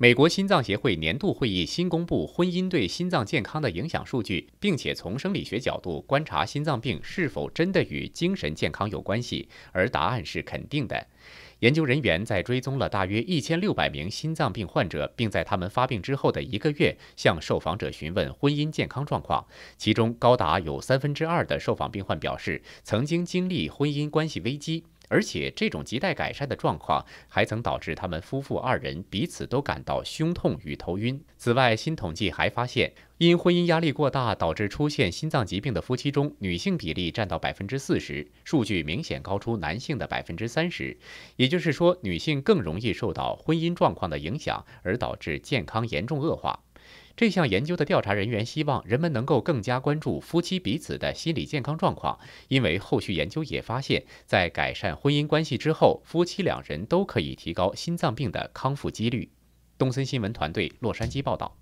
美国心脏协会年度会议新公布婚姻对心脏健康的影响数据，并且从生理学角度观察心脏病是否真的与精神健康有关系，而答案是肯定的。研究人员在追踪了大约一千六百名心脏病患者，并在他们发病之后的一个月向受访者询问婚姻健康状况，其中高达有三分之二的受访病患表示曾经经历婚姻关系危机。而且这种亟待改善的状况还曾导致他们夫妇二人彼此都感到胸痛与头晕。此外，新统计还发现，因婚姻压力过大导致出现心脏疾病的夫妻中，女性比例占到百分之四十，数据明显高出男性的百分之三十。也就是说，女性更容易受到婚姻状况的影响，而导致健康严重恶化。这项研究的调查人员希望人们能够更加关注夫妻彼此的心理健康状况，因为后续研究也发现，在改善婚姻关系之后，夫妻两人都可以提高心脏病的康复几率。东森新闻团队洛杉矶报道。